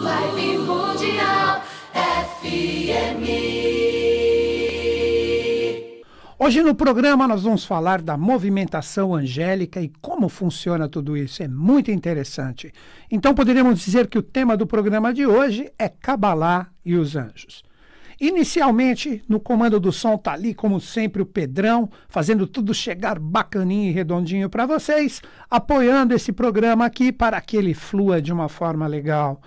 Live Mundial FM. Hoje no programa nós vamos falar da movimentação angélica e como funciona tudo isso. É muito interessante. Então poderíamos dizer que o tema do programa de hoje é Cabalá e os anjos. Inicialmente, no comando do som tá ali, como sempre, o Pedrão, fazendo tudo chegar bacaninho e redondinho para vocês, apoiando esse programa aqui para que ele flua de uma forma legal.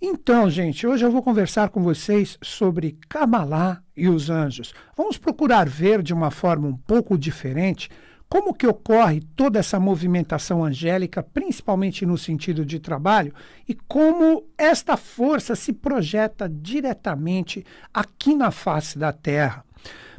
Então, gente, hoje eu vou conversar com vocês sobre Kabbalah e os anjos. Vamos procurar ver de uma forma um pouco diferente como que ocorre toda essa movimentação angélica, principalmente no sentido de trabalho, e como esta força se projeta diretamente aqui na face da Terra.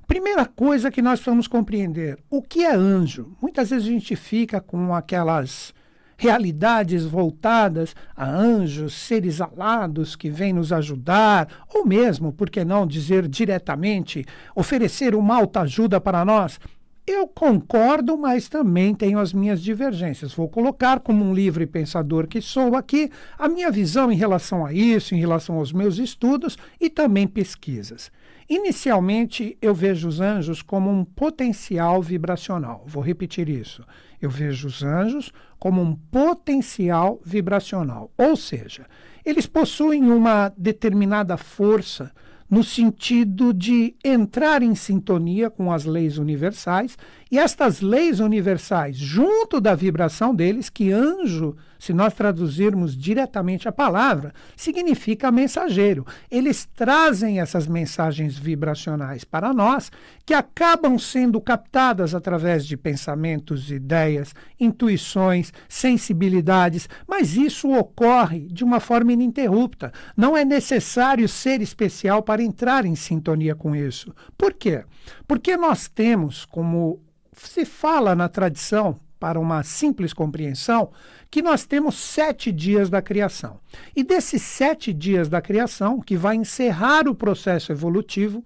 Primeira coisa que nós vamos compreender, o que é anjo? Muitas vezes a gente fica com aquelas realidades voltadas a anjos, seres alados que vêm nos ajudar, ou mesmo, por que não dizer diretamente, oferecer uma alta ajuda para nós. Eu concordo, mas também tenho as minhas divergências. Vou colocar, como um livre pensador que sou aqui, a minha visão em relação a isso, em relação aos meus estudos e também pesquisas. Inicialmente, eu vejo os anjos como um potencial vibracional. Vou repetir isso. Eu vejo os anjos como um potencial vibracional, ou seja, eles possuem uma determinada força no sentido de entrar em sintonia com as leis universais, e estas leis universais, junto da vibração deles, que anjo se nós traduzirmos diretamente a palavra, significa mensageiro. Eles trazem essas mensagens vibracionais para nós, que acabam sendo captadas através de pensamentos, ideias, intuições, sensibilidades, mas isso ocorre de uma forma ininterrupta. Não é necessário ser especial para entrar em sintonia com isso. Por quê? Porque nós temos como se fala na tradição para uma simples compreensão que nós temos sete dias da criação. E desses sete dias da criação, que vai encerrar o processo evolutivo,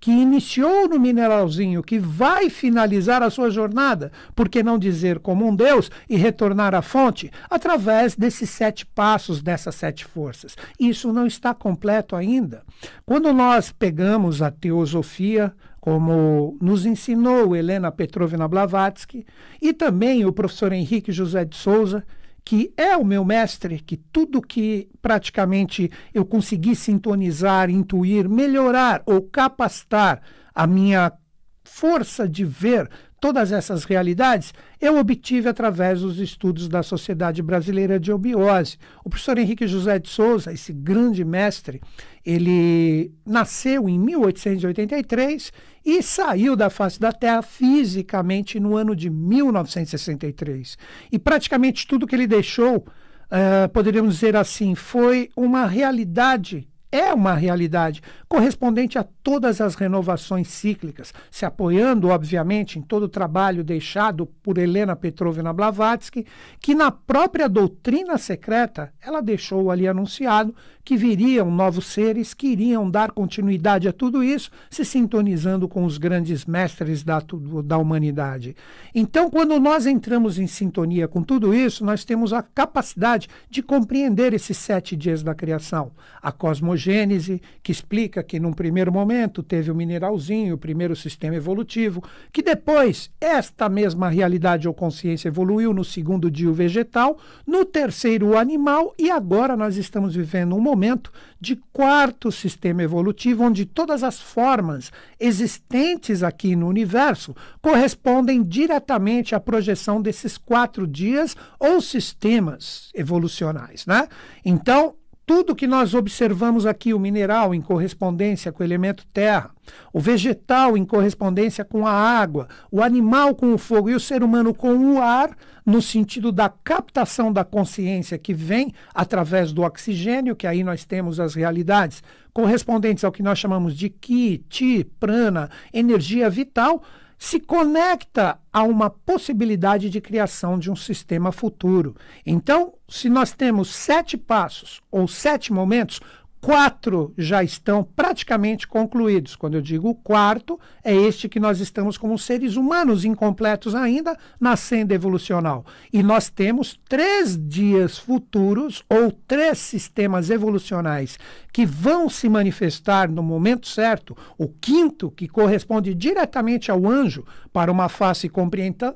que iniciou no mineralzinho, que vai finalizar a sua jornada, por que não dizer como um Deus e retornar à fonte, através desses sete passos, dessas sete forças. Isso não está completo ainda. Quando nós pegamos a teosofia, como nos ensinou Helena Petrovna Blavatsky, e também o professor Henrique José de Souza, que é o meu mestre, que tudo que praticamente eu consegui sintonizar, intuir, melhorar ou capacitar a minha força de ver todas essas realidades eu obtive através dos estudos da Sociedade Brasileira de Obiose. O professor Henrique José de Souza, esse grande mestre, ele nasceu em 1883 e saiu da face da Terra fisicamente no ano de 1963. E praticamente tudo que ele deixou, uh, poderíamos dizer assim, foi uma realidade é uma realidade correspondente a todas as renovações cíclicas, se apoiando, obviamente, em todo o trabalho deixado por Helena Petrovna Blavatsky, que na própria doutrina secreta ela deixou ali anunciado que viriam novos seres que iriam dar continuidade a tudo isso, se sintonizando com os grandes mestres da, da humanidade. Então, quando nós entramos em sintonia com tudo isso, nós temos a capacidade de compreender esses sete dias da criação. A cosmogênese, que explica que num primeiro momento teve o mineralzinho, o primeiro sistema evolutivo, que depois esta mesma realidade ou consciência evoluiu no segundo dia o vegetal, no terceiro o animal, e agora nós estamos vivendo um momento momento de quarto sistema evolutivo, onde todas as formas existentes aqui no universo correspondem diretamente à projeção desses quatro dias ou sistemas evolucionais, né? Então, tudo que nós observamos aqui, o mineral em correspondência com o elemento terra, o vegetal em correspondência com a água, o animal com o fogo e o ser humano com o ar, no sentido da captação da consciência que vem através do oxigênio, que aí nós temos as realidades correspondentes ao que nós chamamos de ki, ti, prana, energia vital se conecta a uma possibilidade de criação de um sistema futuro. Então, se nós temos sete passos ou sete momentos, quatro já estão praticamente concluídos. Quando eu digo o quarto, é este que nós estamos como seres humanos incompletos ainda na senda evolucional. E nós temos três dias futuros ou três sistemas evolucionais que vão se manifestar no momento certo. O quinto, que corresponde diretamente ao anjo, para uma face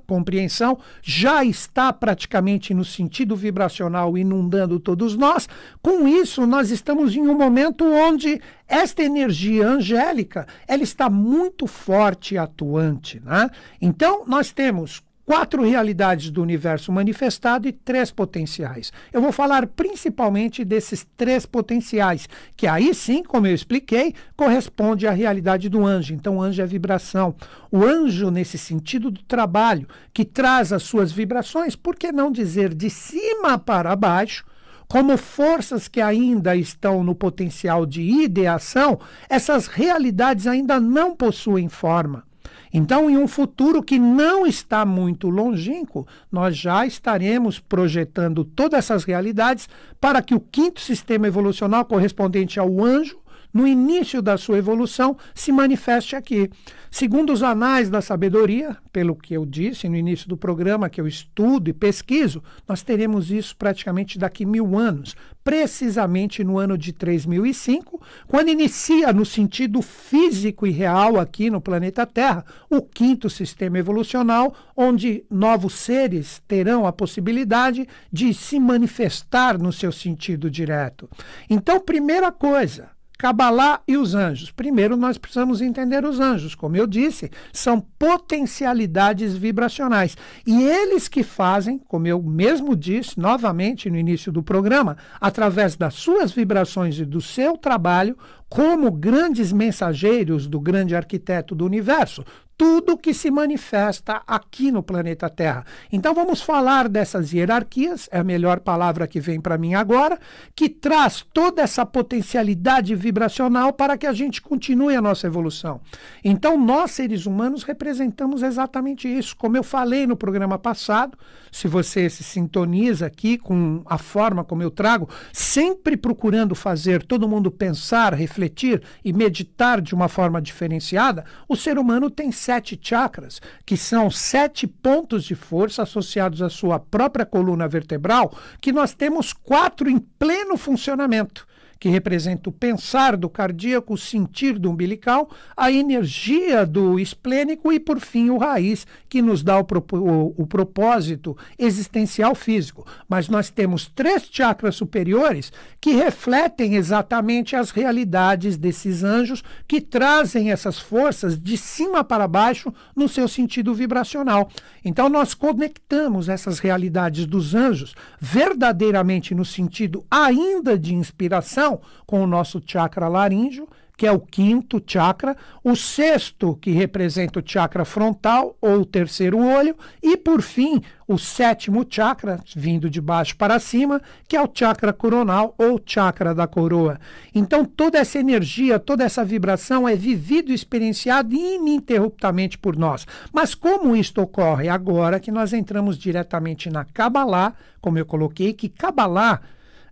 compreensão, já está praticamente no sentido vibracional inundando todos nós. Com isso, nós estamos em um um momento onde esta energia angélica ela está muito forte e atuante. Né? Então, nós temos quatro realidades do universo manifestado e três potenciais. Eu vou falar principalmente desses três potenciais, que aí sim, como eu expliquei, corresponde à realidade do anjo. Então, anjo é vibração. O anjo, nesse sentido do trabalho, que traz as suas vibrações, por que não dizer de cima para baixo? como forças que ainda estão no potencial de ideação, essas realidades ainda não possuem forma. Então, em um futuro que não está muito longínquo, nós já estaremos projetando todas essas realidades para que o quinto sistema evolucional correspondente ao anjo no início da sua evolução, se manifeste aqui. Segundo os anais da sabedoria, pelo que eu disse no início do programa, que eu estudo e pesquiso, nós teremos isso praticamente daqui mil anos, precisamente no ano de 3005, quando inicia no sentido físico e real aqui no planeta Terra o quinto sistema evolucional, onde novos seres terão a possibilidade de se manifestar no seu sentido direto. Então, primeira coisa, Cabalá e os anjos. Primeiro, nós precisamos entender os anjos. Como eu disse, são potencialidades vibracionais. E eles que fazem, como eu mesmo disse novamente no início do programa, através das suas vibrações e do seu trabalho, como grandes mensageiros do grande arquiteto do universo, tudo que se manifesta aqui no planeta Terra. Então vamos falar dessas hierarquias, é a melhor palavra que vem para mim agora, que traz toda essa potencialidade vibracional para que a gente continue a nossa evolução. Então nós seres humanos representamos exatamente isso, como eu falei no programa passado, se você se sintoniza aqui com a forma como eu trago, sempre procurando fazer todo mundo pensar, refletir e meditar de uma forma diferenciada, o ser humano tem sete chakras, que são sete pontos de força associados à sua própria coluna vertebral, que nós temos quatro em pleno funcionamento que representa o pensar do cardíaco, o sentir do umbilical, a energia do esplênico e, por fim, o raiz, que nos dá o, prop o, o propósito existencial físico. Mas nós temos três chakras superiores que refletem exatamente as realidades desses anjos que trazem essas forças de cima para baixo no seu sentido vibracional. Então, nós conectamos essas realidades dos anjos verdadeiramente no sentido ainda de inspiração conexão com o nosso chakra laríngeo, que é o quinto chakra, o sexto, que representa o chakra frontal ou terceiro olho, e por fim, o sétimo chakra, vindo de baixo para cima, que é o chakra coronal ou chakra da coroa. Então, toda essa energia, toda essa vibração é vivida e experienciada ininterruptamente por nós. Mas como isto ocorre agora que nós entramos diretamente na Kabbalah, como eu coloquei, que Kabbalah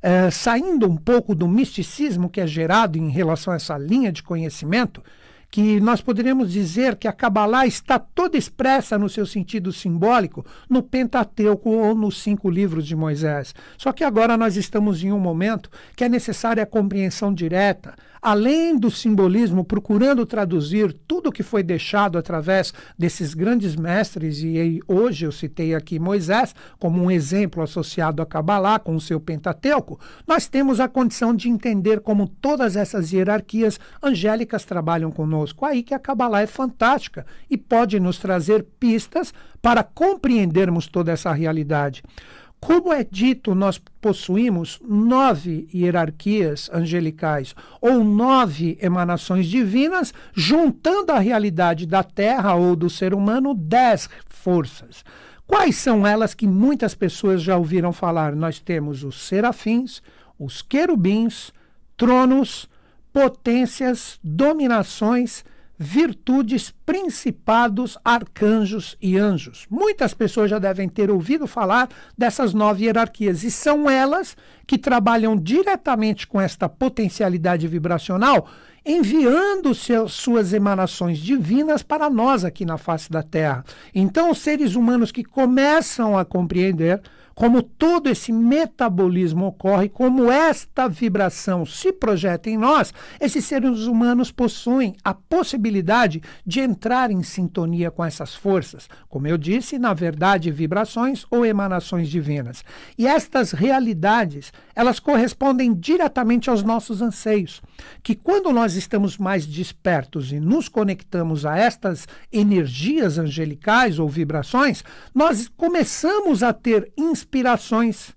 eh, saindo um pouco do misticismo que é gerado em relação a essa linha de conhecimento, que nós poderíamos dizer que a Kabbalah está toda expressa no seu sentido simbólico no Pentateuco ou nos cinco livros de Moisés. Só que agora nós estamos em um momento que é necessária a compreensão direta, além do simbolismo, procurando traduzir tudo o que foi deixado através desses grandes mestres, e hoje eu citei aqui Moisés como um exemplo associado a Kabbalah com o seu Pentateuco, nós temos a condição de entender como todas essas hierarquias angélicas trabalham conosco conosco. Aí que a Kabbalah é fantástica e pode nos trazer pistas para compreendermos toda essa realidade. Como é dito, nós possuímos nove hierarquias angelicais ou nove emanações divinas, juntando a realidade da Terra ou do ser humano, dez forças. Quais são elas que muitas pessoas já ouviram falar? Nós temos os serafins, os querubins, tronos, potências, dominações, virtudes, principados, arcanjos e anjos. Muitas pessoas já devem ter ouvido falar dessas nove hierarquias e são elas que trabalham diretamente com esta potencialidade vibracional, enviando seus, suas emanações divinas para nós aqui na face da Terra. Então, os seres humanos que começam a compreender como todo esse metabolismo ocorre, como esta vibração se projeta em nós, esses seres humanos possuem a possibilidade de entrar em sintonia com essas forças, como eu disse, na verdade, vibrações ou emanações divinas. E estas realidades, elas correspondem diretamente aos nossos anseios, que quando nós estamos mais despertos e nos conectamos a estas energias angelicais ou vibrações, nós começamos a ter insights inspirações.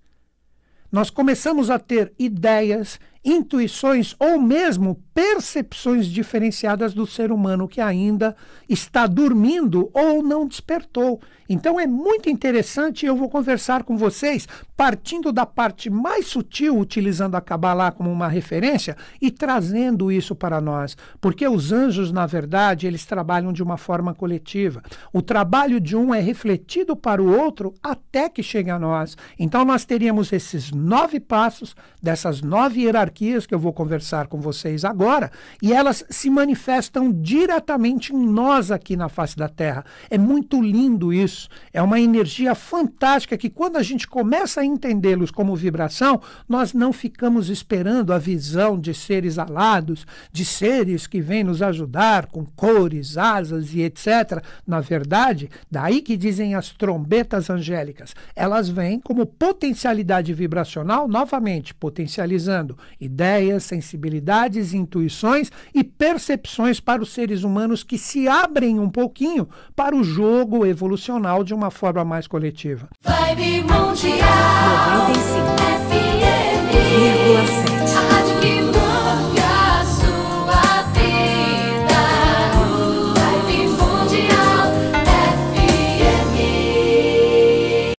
Nós começamos a ter ideias, intuições ou mesmo percepções diferenciadas do ser humano que ainda está dormindo ou não despertou. Então é muito interessante, eu vou conversar com vocês partindo da parte mais sutil, utilizando a Kabbalah como uma referência e trazendo isso para nós, porque os anjos, na verdade, eles trabalham de uma forma coletiva. O trabalho de um é refletido para o outro até que chegue a nós. Então nós teríamos esses nove passos dessas nove hierarquias que eu vou conversar com vocês agora agora, e elas se manifestam diretamente em nós aqui na face da Terra. É muito lindo isso. É uma energia fantástica que, quando a gente começa a entendê-los como vibração, nós não ficamos esperando a visão de seres alados, de seres que vêm nos ajudar com cores, asas e etc. Na verdade, daí que dizem as trombetas angélicas, elas vêm como potencialidade vibracional, novamente potencializando ideias, sensibilidades, intuições instituições e percepções para os seres humanos que se abrem um pouquinho para o jogo evolucional de uma forma mais coletiva. Vibe Mundial 95.